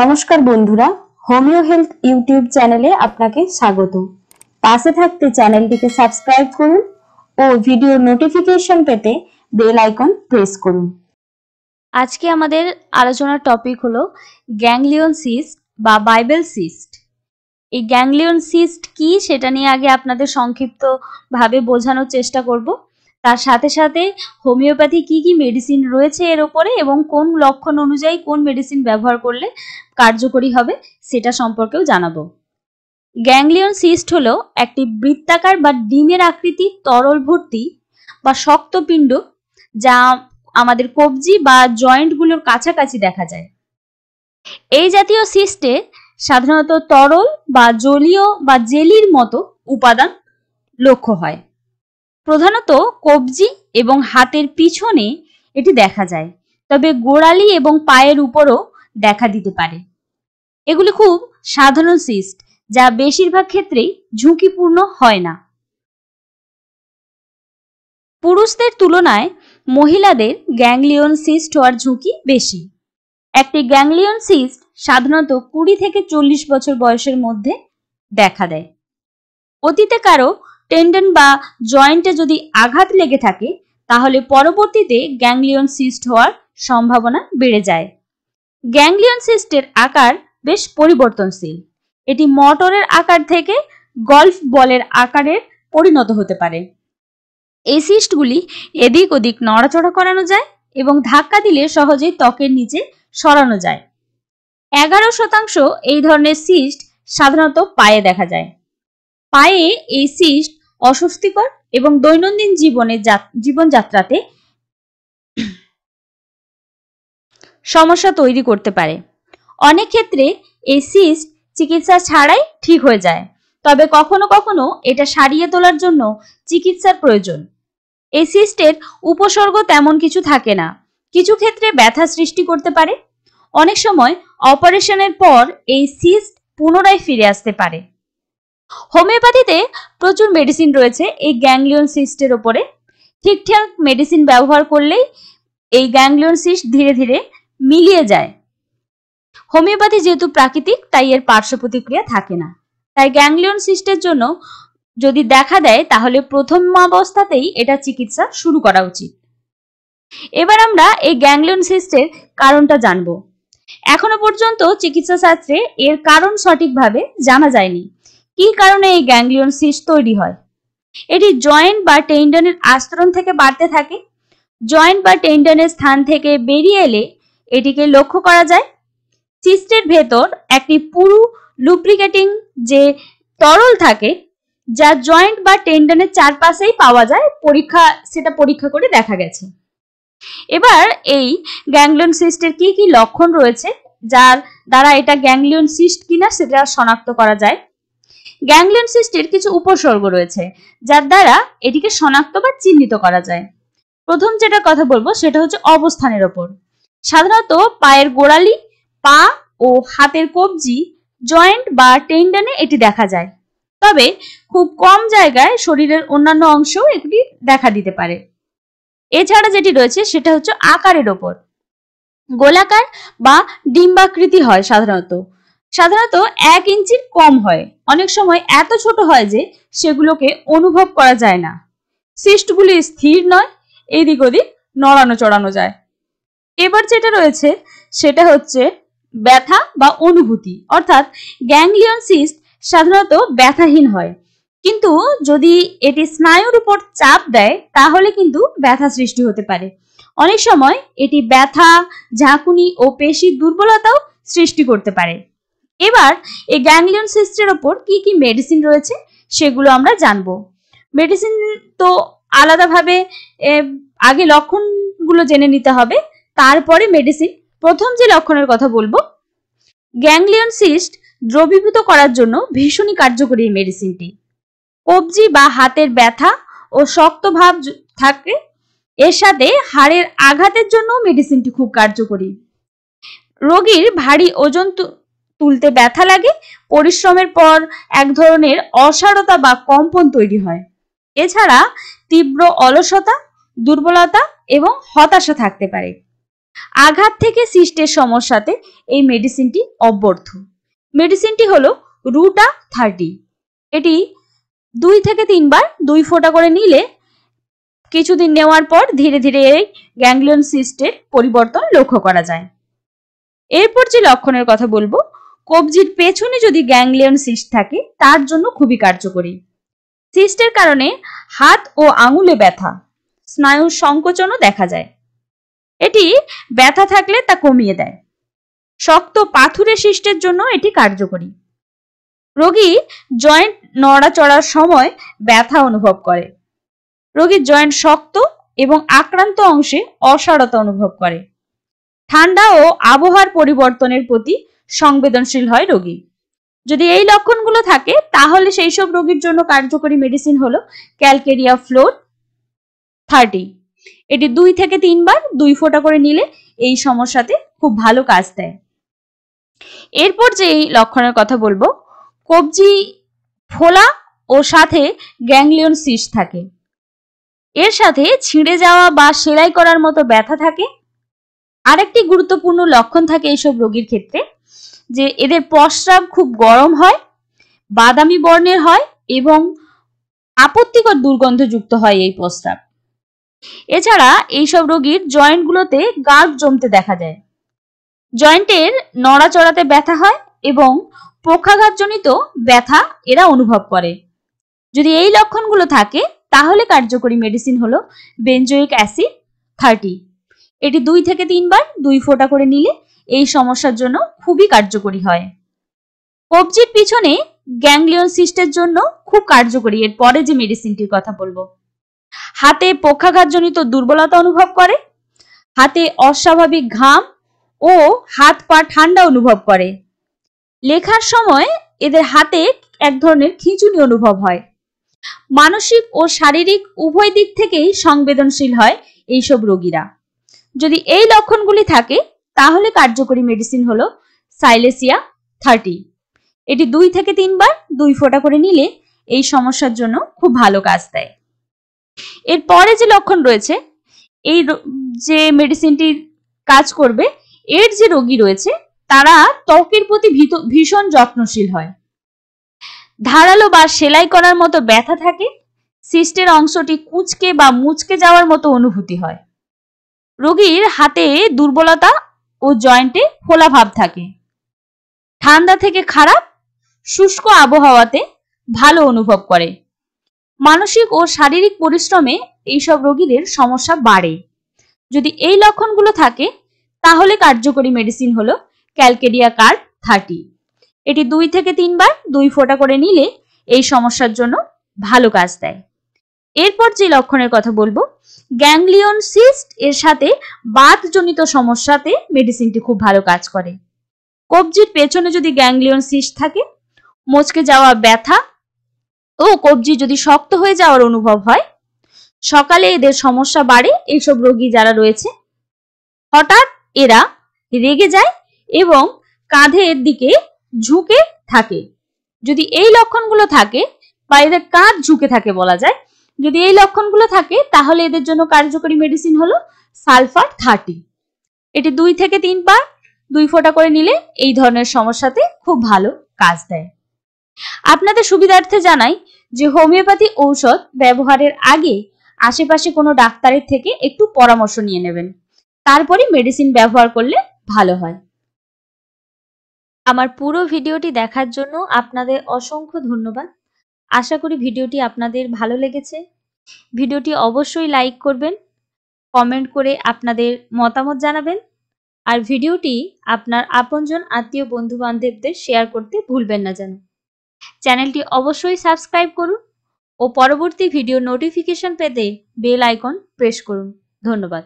নমস্কার বন্ধুরা homeo health YouTube চ্যানেলে আপনাকে স্বাগত পাশে থাকতে চ্যানেলটিকে সাবস্ক্রাইব করুন ও ভিডিও নোটিফিকেশন পেতে বেল আইকন প্রেস করুন আজকে আমাদের আলোচনার টপিক হলো গ্যাংলিয়ন সিস্ট বা বাইবেল সিস্ট এই গ্যাংলিয়ন সিস্ট কি সেটা নিয়ে আগে আপনাদের সংক্ষিপ্তভাবে বোঝানোর চেষ্টা করব তার সাথে সাথে হোমিওপ্যাথি কি কি মেডিসিন রয়েছে এর ওপরে এবং কোন লক্ষণ অনুযায়ী কোন মেডিসিন ব্যবহার করলে কার্যকরী হবে সেটা সম্পর্কেও জানাবো গ্যাংলিয়ন সিস্ট হলো একটি বৃত্তাকার বা ডিমের আকৃতি তরল ভর্তি বা শক্ত পিণ্ড যা আমাদের কবজি বা জয়েন্টগুলোর কাছাকাছি দেখা যায় এই জাতীয় সিস্টে সাধারণত তরল বা জলীয় বা জেলির মতো উপাদান লক্ষ্য হয় প্রধানত কবজি এবং হাতের পিছনে এটি দেখা যায় তবে গোড়ালি এবং পায়ের উপরও দেখা দিতে পারে এগুলি খুব সাধারণ সিস্ট যা বেশিরভাগ ক্ষেত্রেই ঝুঁকিপূর্ণ হয় না পুরুষদের তুলনায় মহিলাদের গ্যাংলিয়ন সিস্ট হওয়ার ঝুঁকি বেশি একটি গ্যাংলিয়ন সিস্ট সাধারণত কুড়ি থেকে চল্লিশ বছর বয়সের মধ্যে দেখা দেয় অতীতে কারো টেন্ডন বা জয়েন্টে যদি আঘাত লেগে থাকে তাহলে পরবর্তীতে গ্যাংলিয়ন সিস্ট হওয়ার সম্ভাবনা বেড়ে যায় গ্যাংলিয়ন সিস্টের আকার বেশ পরিবর্তনশীল এটি মটরের আকার থেকে গল্ফ বলের আকারের পরিণত হতে পারে এই সিস্টগুলি এদিক ওদিক নড়াচড়া করানো যায় এবং ধাক্কা দিলে সহজেই ত্বকের নিচে সরানো যায় এগারো শতাংশ এই ধরনের সিস্ট সাধারণত পায়ে দেখা যায় পায়ে এই সিস্ট অস্বস্তিকর এবং দৈনন্দিন জীবনে জীবনযাত্রাতে সমস্যা তৈরি করতে পারে অনেক ক্ষেত্রে এই সিস্ট চিকিৎসা ছাড়াই ঠিক হয়ে যায় তবে কখনো কখনো এটা সারিয়ে তোলার জন্য চিকিৎসার প্রয়োজন এই সিস্টের উপসর্গ তেমন কিছু থাকে না কিছু ক্ষেত্রে ব্যথা সৃষ্টি করতে পারে অনেক সময় অপারেশনের পর এই সিস্ট পুনরায় ফিরে আসতে পারে হোমিওপ্যাথিতে প্রচুর মেডিসিন রয়েছে এই গ্যাংলিয়ন সিস্টের ওপরে ঠিকঠাক মেডিসিন ব্যবহার করলেই এই গ্যাংলিয়ন সিস্ট ধীরে ধীরে মিলিয়ে যায় হোমিওপ্যাথি যেহেতু প্রাকৃতিক তাই এর পার্শ্ব প্রতিক্রিয়া থাকে না তাই গ্যাংলিয়ন সিস্টের জন্য যদি দেখা দেয় তাহলে প্রথম অবস্থাতেই এটা চিকিৎসা শুরু করা উচিত এবার আমরা এই গ্যাংলিয়ন সিস্টের কারণটা জানব এখনো পর্যন্ত চিকিৎসা শাস্ত্রে এর কারণ সঠিকভাবে জানা যায়নি কি কারণে এই গ্যাংলিয়ন সিস্ট তৈরি হয় এটি জয়েন্ট বা টেন্ডনের আস্তরণ থেকে বাড়তে থাকে জয়েন্ট বা টেন্ডনের স্থান থেকে বেরিয়ে এলে এটিকে লক্ষ্য করা যায় সিস্টের ভেতর একটি পুরু লুব্রিকেটিং যে তরল থাকে যা জয়েন্ট বা টেন্ডনের চারপাশেই পাওয়া যায় পরীক্ষা সেটা পরীক্ষা করে দেখা গেছে এবার এই গ্যাংলিয়ন সিস্টের কি কি লক্ষণ রয়েছে যার দ্বারা এটা গ্যাংলিয়ন সিস্ট কিনা সেটা শনাক্ত করা যায় গ্যাংলিয়ন সিস্টের কিছু উপসর্গ রয়েছে যার দ্বারা এটিকে শনাক্ত বা চিহ্নিত করা যায় প্রথম যেটা কথা বলবো সেটা হচ্ছে অবস্থানের ওপর সাধারণত পায়ের গোড়ালি পা ও হাতের কবজি জয়েন্ট বা টেন্ডনে এটি দেখা যায় তবে খুব কম জায়গায় শরীরের অন্যান্য অংশও এটি দেখা দিতে পারে এছাড়া যেটি রয়েছে সেটা হচ্ছে আকারের ওপর গোলাকার বা ডিম্বাকৃতি হয় সাধারণত সাধারণত এক ইঞ্চির কম হয় অনেক সময় এত ছোট হয় যে সেগুলোকে অনুভব করা যায় না সিস্টগুলি স্থির নয় এদিক ওদিক নড়ানো চড়ানো যায় এবার যেটা রয়েছে সেটা হচ্ছে ব্যথা বা অনুভূতি অর্থাৎ গ্যাংলিয়ন সিস্ট সাধারণত ব্যথাহীন হয় কিন্তু যদি এটি স্নায়ুর উপর চাপ দেয় তাহলে কিন্তু ব্যথা সৃষ্টি হতে পারে অনেক সময় এটি ব্যথা ঝাঁকুনি ও পেশির দুর্বলতাও সৃষ্টি করতে পারে এবার এই গ্যাংলিয়ন সিস্টের ওপর কি কি মেডিসিন রয়েছে সেগুলো আমরা জানবো মেডিসিন তো আলাদাভাবে আগে লক্ষণগুলো জেনে নিতে হবে তারপরে মেডিসিন প্রথম যে লক্ষণের কথা বলবো গ্যাংলিয়ন সিস্ট দ্রবীভূত করার জন্য ভীষণই কার্যকরী মেডিসিনটি কবজি বা হাতের ব্যথা ও শক্ত ভাব থাকে এর সাথে হাড়ের আঘাতের জন্য মেডিসিনটি খুব কার্যকরী রোগীর ভারী ওজন তুলতে ব্যথা লাগে পরিশ্রমের পর এক ধরনের অসারতা বা কম্পন তৈরি হয় এছাড়া তীব্র অলসতা দুর্বলতা এবং হতাশা থাকতে পারে আঘাত থেকে সিস্টের সমস্যাতে এই মেডিসিনটি অব্যর্থ মেডিসিনটি হলো রুটা থার্টি এটি দুই থেকে তিনবার দুই ফোঁটা করে নিলে কিছুদিন নেওয়ার পর ধীরে ধীরে এই গ্যাংলিয়ন সিস্টের পরিবর্তন লক্ষ্য করা যায় এরপর যে লক্ষণের কথা বলবো কবজির পেছনে যদি গ্যাংলিয়ন সিস্ট থাকে তার জন্য খুবই কার্যকরী সিস্টের কারণে হাত ও আঙুলে ব্যথা স্নায়ুর সংকোচনও দেখা যায় এটি ব্যথা থাকলে তা কমিয়ে দেয় শক্ত পাথুরে সিস্টের জন্য এটি কার্যকরী রোগী জয়েন্ট নড়াচড়ার সময় ব্যথা অনুভব করে রোগীর জয়েন্ট শক্ত এবং আক্রান্ত অংশে অসারতা অনুভব করে ঠান্ডা ও আবহাওয়ার পরিবর্তনের প্রতি সংবেদনশীল হয় রোগী যদি এই লক্ষণগুলো থাকে তাহলে সেই সব রোগীর জন্য কার্যকরী মেডিসিন হলো ক্যালকেরিয়া ফ্লোর থার্টি এটি দুই থেকে তিনবার দুই ফোঁটা করে নিলে এই সমস্যাতে খুব ভালো কাজ দেয় এরপর যে এই লক্ষণের কথা বলবো কবজি ফোলা ও সাথে গ্যাংলিয়ন সিস থাকে এর সাথে ছিঁড়ে যাওয়া বা সেলাই করার মতো ব্যথা থাকে আরেকটি গুরুত্বপূর্ণ লক্ষণ থাকে এইসব রোগীর ক্ষেত্রে যে এদের প্রস্রাব খুব গরম হয় বাদামি বর্ণের হয় এবং আপত্তিকর দুর্গন্ধযুক্ত হয় এই প্রস্রাব এছাড়া এইসব রোগীর জয়েন্টগুলোতে গাঁক জমতে দেখা যায় জয়েন্টের নড়াচড়াতে ব্যথা হয় এবং পক্ষাঘাতজনিত ব্যথা এরা অনুভব করে যদি এই লক্ষণগুলো থাকে তাহলে কার্যকরী মেডিসিন হলো বেঞ্জোইক অ্যাসিড থার্টি এটি দুই থেকে তিনবার দুই ফোঁটা করে নিলে এই সমস্যার জন্য খুবই কার্যকরী হয় কবজির পিছনে গ্যাংলিয়ন সিস্টের জন্য খুব কার্যকরী এর পরে যে মেডিসিনটির কথা বলবো হাতে পক্ষাঘাতজনিত দুর্বলতা অনুভব করে হাতে অস্বাভাবিক ঘাম ও হাত পা ঠান্ডা অনুভব করে লেখার সময় এদের হাতে এক ধরনের খিঁচুনি অনুভব হয় মানসিক ও শারীরিক উভয় দিক থেকেই সংবেদনশীল হয় এইসব রোগীরা যদি এই লক্ষণগুলি থাকে তাহলে কার্যকরী মেডিসিন হলো সাইলেসিয়া থার্টি এটি দুই থেকে তিনবার দুই ফোঁটা করে নিলে এই সমস্যার জন্য খুব ভালো কাজ দেয় এর পরে যে লক্ষণ রয়েছে এই যে মেডিসিনটি কাজ করবে এর যে রোগী রয়েছে তারা ত্বকের প্রতি ভীষণ যত্নশীল হয় ধারালো বা সেলাই করার মতো ব্যথা থাকে সিস্টের অংশটি কুচকে বা মুচকে যাওয়ার মতো অনুভূতি হয় রোগীর হাতে দুর্বলতা ও জয়েন্টে ভাব থাকে ঠান্ডা থেকে খারাপ শুষ্ক আবহাওয়াতে ভালো অনুভব করে মানসিক ও শারীরিক পরিশ্রমে এইসব রোগীদের সমস্যা বাড়ে যদি এই লক্ষণগুলো থাকে তাহলে কার্যকরী মেডিসিন হলো ক্যালকেডিয়া কার্ড থার্টি এটি দুই থেকে তিনবার দুই ফোঁটা করে নিলে এই সমস্যার জন্য ভালো কাজ দেয় এরপর যে লক্ষণের কথা বলবো গ্যাংলিয়ন সিস্ট এর সাথে বাতজনিত সমস্যাতে মেডিসিনটি খুব ভালো কাজ করে কবজির পেছনে যদি গ্যাংলিয়ন সিস্ট থাকে মচকে যাওয়া ব্যথা ও কবজি যদি শক্ত হয়ে যাওয়ার অনুভব হয় সকালে এদের সমস্যা বাড়ে এইসব রোগী যারা রয়েছে হঠাৎ এরা রেগে যায় এবং কাঁধের দিকে ঝুঁকে থাকে যদি এই লক্ষণগুলো থাকে বা এদের কাঁধ ঝুঁকে থাকে বলা যায় যদি এই লক্ষণগুলো থাকে তাহলে এদের জন্য কার্যকরী মেডিসিন হলো সালফার থার্টি এটি দুই থেকে তিনবার দুই ফোঁটা করে নিলে এই ধরনের সমস্যাতে খুব ভালো কাজ দেয় আপনাদের সুবিধার্থে জানাই যে হোমিওপ্যাথি ঔষধ ব্যবহারের আগে আশেপাশে কোনো ডাক্তারের থেকে একটু পরামর্শ নিয়ে নেবেন তারপরে মেডিসিন ব্যবহার করলে ভালো হয় আমার পুরো ভিডিওটি দেখার জন্য আপনাদের অসংখ্য ধন্যবাদ আশা করি ভিডিওটি আপনাদের ভালো লেগেছে ভিডিওটি অবশ্যই লাইক করবেন কমেন্ট করে আপনাদের মতামত জানাবেন আর ভিডিওটি আপনার আপনজন আত্মীয় বন্ধুবান্ধবদের শেয়ার করতে ভুলবেন না যেন চ্যানেলটি অবশ্যই সাবস্ক্রাইব করুন ও পরবর্তী ভিডিও নোটিফিকেশন পেতে বেল আইকন প্রেস করুন ধন্যবাদ